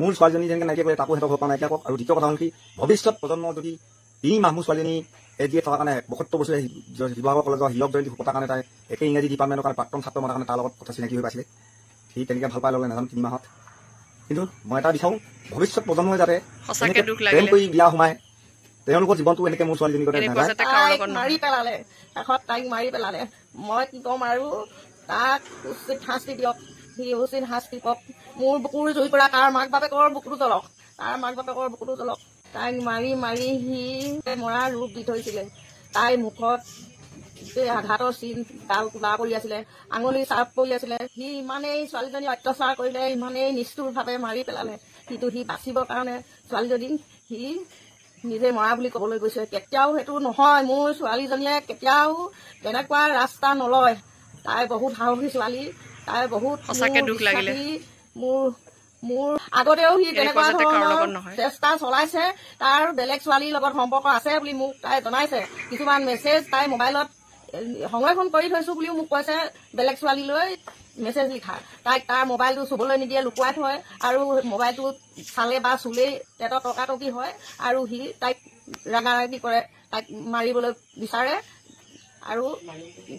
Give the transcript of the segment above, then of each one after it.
মোৰ ছোৱালীজনী যেনেকৈ নাইকিয়া কৰে তাকো সিহঁতক ঘৰ পৰা নাইকিয়া কওক আৰু দ্বিতীয় কথা হ'ল কি ভৱিষ্যত প্ৰজন্ম যদি তিনি মাহ মোৰ ছোৱালীজনী এ ডি এ থকাৰ কাৰণে বসত্তৰ বছৰীয়া শিৱসাগৰ কলেজৰ হীৰক জয়ন্তী পতাৰ কাৰণে তাই একে ইংৰাজী ডিপাৰ্টমেণ্টৰ কাৰণে প্ৰাক্তন ছাত্ৰ মাতাৰ কাৰণে তাৰ লগত কথা চিনাকি হৈ পাইছিলে সি তেনেকৈ ভাল পাই ল'লে নাজানো তিনি মাহত কিন্তু মই এটা বিচাৰোঁ ভৱিষ্যত প্ৰজন্মই যাতে প্ৰেম কৰি বিয়া সোমাই তেওঁলোকৰ জীৱনটো এনেকৈ মোৰ ছোৱালীজনী মাৰি পেলালে তাইক মাৰি পেলালে মই কি কম আৰু তাক শাস্তি দিয়ক শিৰোচিন শাস্তি পক মোৰ বুকুৰ জুই পৰা তাৰ মাক বাপেকৰ বুকুটো জ্বলক তাৰ মাক বাপেকৰ বুকুটো জ্বলক তাইক মাৰি মাৰি সি মৰা ৰূপ দি থৈছিলে তাই মুখত আঘাতৰ চিন ডাল কোলা পৰি আছিলে আঙুলি চাপ কৰি আছিলে সি ইমানেই ছোৱালীজনী অত্যাচাৰ কৰিলে ইমানেই নিষ্ঠুৰভাৱে মাৰি পেলালে কিন্তু সি বাচিবৰ কাৰণে ছোৱালীজনী সি নিজে মৰা বুলি ক'বলৈ গৈছে কেতিয়াও সেইটো নহয় মোৰ ছোৱালীজনীয়ে কেতিয়াও তেনেকুৱা ৰাস্তা নলয় তাই বহুত সাহসী ছোৱালী তাই বহুত মোৰ আগতেও সি তেনেকুৱা ধৰণৰ চেষ্টা চলাইছে তাৰ বেলেগ ছোৱালীৰ লগত সম্পৰ্ক আছে বুলি মোক তাই জনাইছে কিছুমান মেছেজ তাই মোবাইলত সংৰক্ষণ কৰি থৈছো বুলিও মোক কৈছে বেলেগ ছোৱালীলৈ মেছেজ লিখা তাইক তাৰ মোবাইলটো চুবলৈ নিদিয়ে লুকুৱাই থয় আৰু মোবাইলটো চালে বা চুলেই তেতিয়া টকাটকি হয় আৰু সি তাইক ৰাগাৰাগি কৰে তাইক মাৰিবলৈ বিচাৰে আৰু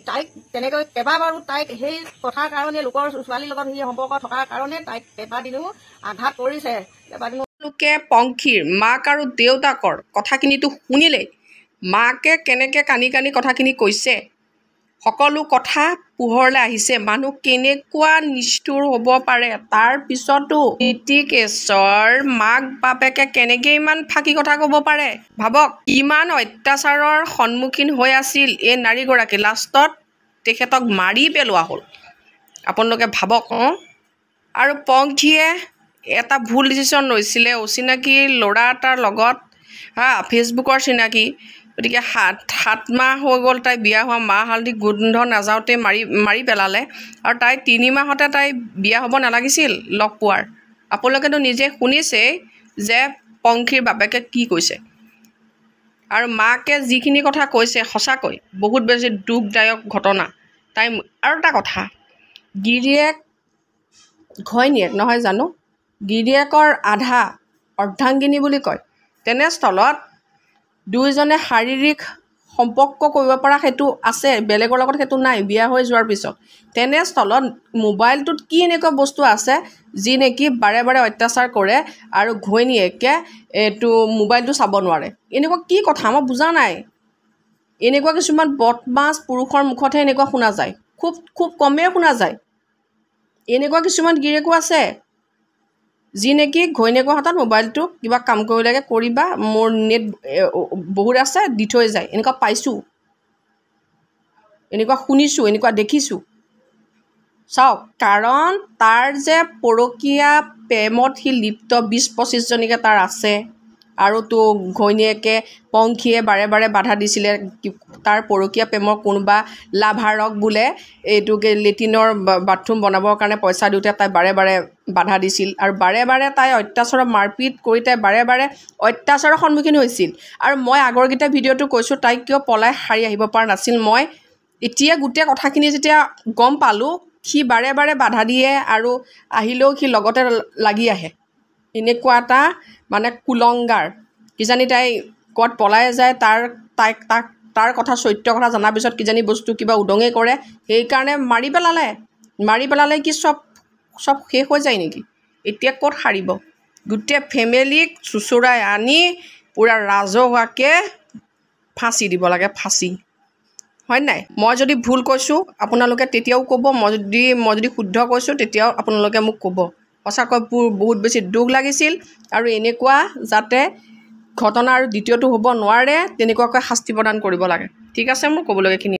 তাইক তেনেকৈ কেইবাবাৰো তাইক সেই কথাৰ কাৰণে লোকৰ ছোৱালীৰ লগত সেই সম্পৰ্ক থকাৰ কাৰণে তাইক কেইবাদিনো আঘাত কৰিছে কেইবাদিনোলোকে পংখীৰ মাক আৰু দেউতাকৰ কথাখিনিতো শুনিলেই মাকে কেনেকৈ কানি কানি কথাখিনি কৈছে সকলো কথা পোহৰলে আহিছে মানুহ কেনেকুৱা নিষ্ঠুৰ হ'ব পাৰে তাৰ পিছতো ঋতিকেশৰ মাক বাপেকে কেনেকে ইমান ফাঁকি কথা ক'ব পাৰে ভাবক ইমান অত্যাচাৰৰ সন্মুখীন হৈ আছিল এই নাৰীগৰাকী লাষ্টত তেখেতক মাৰি পেলোৱা হ'ল আপোনালোকে ভাবক অঁ আৰু পংখীয়ে এটা ভুল ডিচিশ্যন লৈছিলে অচিনাকি ল'ৰা এটাৰ লগত হা ফেচবুকৰ চিনাকি গতিকে সাত সাতমাহ হৈ গ'ল তাই বিয়া হোৱা মাহ হালধি গোন্ধ নাযাওঁতে মাৰি মাৰি পেলালে আৰু তাই তিনিমাহতে তাই বিয়া হ'ব নালাগিছিল লগ পোৱাৰ আপোনালোকেতো নিজে শুনিছেই যে পংখীৰ বাপেকে কি কৈছে আৰু মাকে যিখিনি কথা কৈছে সঁচাকৈ বহুত বেছি দুখদায়ক ঘটনা তাই আৰু এটা কথা গিৰিয়েক ঘৈণীয়েক নহয় জানো গিৰিয়েকৰ আধা অৰ্ধাংগিনী বুলি কয় তেনেস্থলত দুয়োজনে শাৰীৰিক সম্পৰ্ক কৰিব পৰা সেইটো আছে বেলেগৰ লগত সেইটো নাই বিয়া হৈ যোৱাৰ পিছত তেনেস্থলত মোবাইলটোত কি এনেকুৱা বস্তু আছে যি নেকি বাৰে বাৰে অত্যাচাৰ কৰে আৰু ঘৈণীয়েকে এইটো মোবাইলটো চাব নোৱাৰে এনেকুৱা কি কথা মই বুজা নাই এনেকুৱা কিছুমান বদমাছ পুৰুষৰ মুখতহে এনেকুৱা শুনা যায় খুব খুব কমেই শুনা যায় এনেকুৱা কিছুমান গিৰিয়েকো আছে যি নেকি ঘৈণীয়েকৰ হাতত মোবাইলটো কিবা কাম কৰিব লাগে কৰিবা মোৰ নেট বহুত আছে দি থৈ যায় এনেকুৱা পাইছোঁ এনেকুৱা শুনিছোঁ এনেকুৱা দেখিছোঁ চাওক কাৰণ তাৰ যে পৰকীয়া প্ৰেমত সি লিপ্ত বিছ পঁচিছজনীকে তাৰ আছে আৰু তো ঘৈণীয়েকে পংখীয়ে বাৰে বাৰে বাধা দিছিলে তাৰ পৰকীয়া প্ৰেমৰ কোনোবা লাভাৰক বোলে এইটোকে লেট্ৰিনৰ বাথৰুম বনাবৰ কাৰণে পইচা দিওঁতে তাই বাৰে বাৰে বাধা দিছিল আৰু বাৰে বাৰে তাই অত্যাচাৰৰ মাৰপিট কৰি তাই বাৰে বাৰে অত্যাচাৰৰ সন্মুখীন হৈছিল আৰু মই আগৰকেইটা ভিডিঅ'টো কৈছোঁ তাইক কিয় পলাই সাৰি আহিব পৰা নাছিল মই এতিয়া গোটেই কথাখিনি যেতিয়া গম পালোঁ সি বাৰে বাৰে বাধা দিয়ে আৰু আহিলেও সি লগতে লাগি আহে এনেকুৱা এটা মানে কুলংগাৰ কিজানি তাই ক'ত পলাই যায় তাৰ তাইক তাক তাৰ কথা চৰিত্ৰ কথা জনাৰ পিছত কিজানি বস্তু কিবা উদঙেই কৰে সেইকাৰণে মাৰি পেলালে মাৰি পেলালে কি চব চব শেষ হৈ যায় নেকি এতিয়া ক'ত সাৰিব গোটেই ফেমিলিক চুচুৰাই আনি পূৰা ৰাজহুৱাকৈ ফাঁচি দিব লাগে ফাঁচি হয় নাই মই যদি ভুল কৈছোঁ আপোনালোকে তেতিয়াও ক'ব মই যদি মই যদি শুদ্ধ কৈছোঁ তেতিয়াও আপোনালোকে মোক ক'ব সঁচাকৈ বহুত বেছি দুখ লাগিছিল আৰু এনেকুৱা যাতে ঘটনা আৰু দ্বিতীয়টো হ'ব নোৱাৰে তেনেকুৱাকৈ শাস্তি প্ৰদান কৰিব লাগে ঠিক আছে মোৰ ক'বলগীয়াখিনি